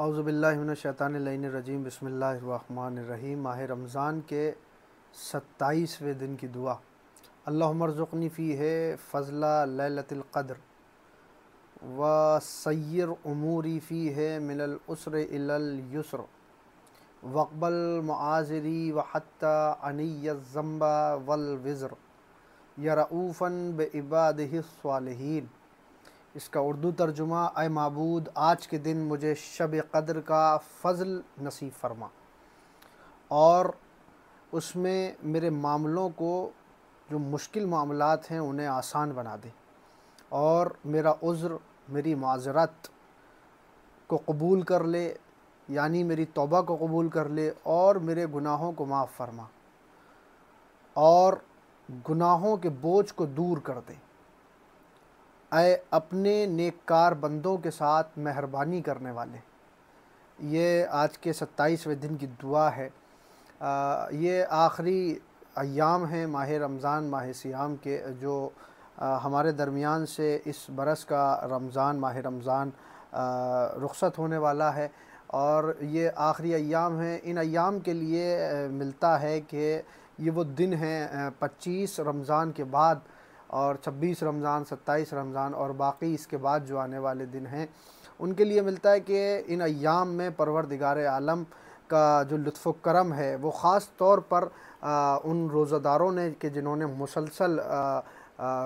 रजीम बसमीम माह रमज़ान के सत्ताईसवें दिन की दुआ अल्लाह मरज़ुकनी है फ़जला लतिलक़द्र व सैर उमूरी फ़ी है मिललसर यसर वक़बल माजरी वहत हती अनियम्बा वलविज़र यऊफ़न बबाद इसका उर्दू तर्जुमा ए मबूद आज के दिन मुझे शब कदर का फ़ज़ल नसीब फरमा और उसमें मेरे मामलों को जो मुश्किल मामलात हैं उन्हें आसान बना दें और मेरा उज़्र मेरी माजरत को कबूल कर ले यानी मेरी तोबा को कबूल कर ले और मेरे गुनाहों को माफ़ फरमा और गुनाहों के बोझ को दूर कर दे आए अपने नेककार बंदों के साथ मेहरबानी करने वाले ये आज के सत्ताईसवें दिन की दुआ है आ, ये आखिरी अयाम हैं माह रमज़ान माह सियाम के जो आ, हमारे दरमियान से इस बरस का रमज़ान माह रमज़ान रुखत होने वाला है और ये आखिरी अयाम हैं इन अयाम के लिए मिलता है कि ये वो दिन हैं पच्चीस रमज़ान के बाद और 26 रमज़ान 27 रमज़ान और बाकी इसके बाद जो आने वाले दिन हैं उनके लिए मिलता है कि इन अयाम में दिगार आलम का जो लुफ़ करम है वो ख़ास तौर पर आ, उन रोज़ेदारों ने कि जिन्होंने मुसलसल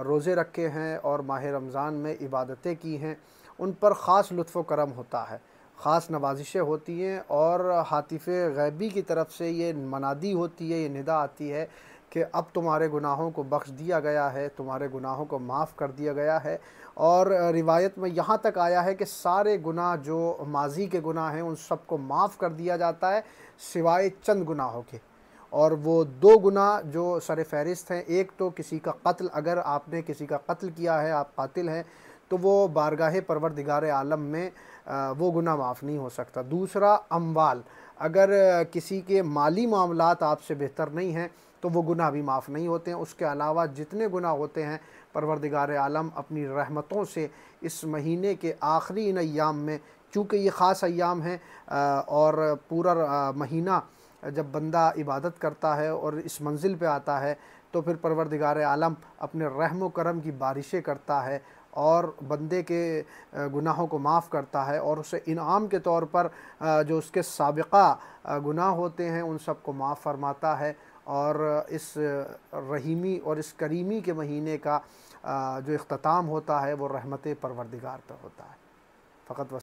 रोज़े रखे हैं और माह रमज़ान में इबादतें की हैं उन पर ख़ास लुफ़ करम होता है ख़ास नवाजिशें होती हैं और हातिफ़ गैबी की तरफ से ये मनादी होती है ये निदा आती है कि अब तुम्हारे गुनाहों को बख्श दिया गया है तुम्हारे गुनाहों को माफ़ कर दिया गया है और रिवायत में यहाँ तक आया है कि सारे गुनाह जो माजी के गुनाह हैं उन सबको माफ़ कर दिया जाता है सिवाय चंद गुनाहों के और वो दो गुना जो सर फहरिस्त हैं एक तो किसी का कत्ल अगर आपने किसी का कत्ल किया है आप कातिल हैं तो वो बारगाह परवर दिगार आलम में वो गुना माफ़ नहीं हो सकता दूसरा अम्बाल अगर किसी के माली मामला आपसे बेहतर नहीं हैं तो वो गुनाह भी माफ़ नहीं होते हैं उसके अलावा जितने गुनाह होते हैं परवरदिगार आलम अपनी रहमतों से इस महीने के आखिरी इन अयाम में चूँकि ये ख़ास अयाम हैं और पूरा महीना जब बंदा इबादत करता है और इस मंजिल पर आता है तो फिर परवरदिगार आलम अपने रहम करम की बारिशें करता है और बंदे के गुनाहों को माफ़ करता है और उसे इनाम के तौर पर जो उसके सबका गुनाह होते हैं उन सबको माफ़ फरमाता है और इस रहीमी और इस करीमी के महीने का जो अख्ताम होता है वो रहमत परवरदिगार पर होता है फ़कत